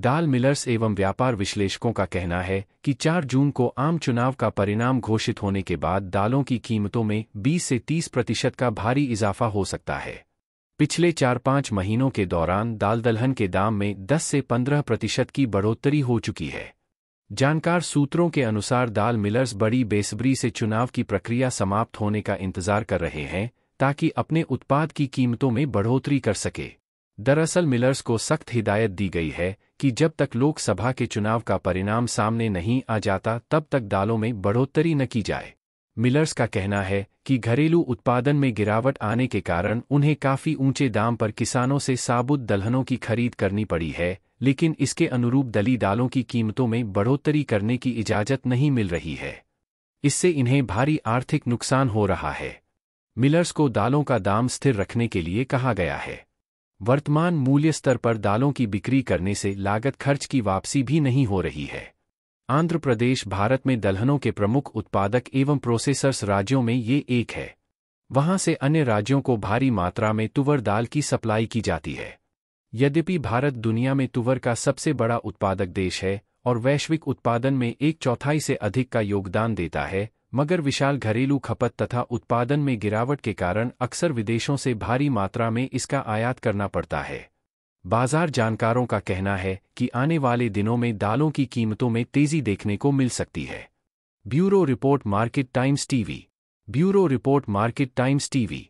डाल मिलर्स एवं व्यापार विश्लेषकों का कहना है कि 4 जून को आम चुनाव का परिणाम घोषित होने के बाद दालों की कीमतों में 20 से 30 प्रतिशत का भारी इजाफा हो सकता है पिछले चार पांच महीनों के दौरान दाल दलहन के दाम में 10 से 15 प्रतिशत की बढ़ोतरी हो चुकी है जानकार सूत्रों के अनुसार दाल मिलर्स बड़ी बेसब्री से चुनाव की प्रक्रिया समाप्त होने का इंतजार कर रहे हैं ताकि अपने उत्पाद की कीमतों में बढ़ोतरी कर सके दरअसल मिलर्स को सख्त हिदायत दी गई है कि जब तक लोकसभा के चुनाव का परिणाम सामने नहीं आ जाता तब तक दालों में बढ़ोतरी न की जाए मिलर्स का कहना है कि घरेलू उत्पादन में गिरावट आने के कारण उन्हें काफी ऊंचे दाम पर किसानों से साबुत दलहनों की खरीद करनी पड़ी है लेकिन इसके अनुरूप दली दालों की कीमतों में बढ़ोतरी करने की इजाजत नहीं मिल रही है इससे इन्हें भारी आर्थिक नुकसान हो रहा है मिलर्स को दालों का दाम स्थिर रखने के लिए कहा गया है वर्तमान मूल्य स्तर पर दालों की बिक्री करने से लागत खर्च की वापसी भी नहीं हो रही है आंध्र प्रदेश भारत में दलहनों के प्रमुख उत्पादक एवं प्रोसेसर्स राज्यों में ये एक है वहां से अन्य राज्यों को भारी मात्रा में तुवर दाल की सप्लाई की जाती है यद्यपि भारत दुनिया में तुवर का सबसे बड़ा उत्पादक देश है और वैश्विक उत्पादन में एक चौथाई से अधिक का योगदान देता है मगर विशाल घरेलू खपत तथा उत्पादन में गिरावट के कारण अक्सर विदेशों से भारी मात्रा में इसका आयात करना पड़ता है बाजार जानकारों का कहना है कि आने वाले दिनों में दालों की कीमतों में तेजी देखने को मिल सकती है bureau report Market Times TV bureau report Market Times TV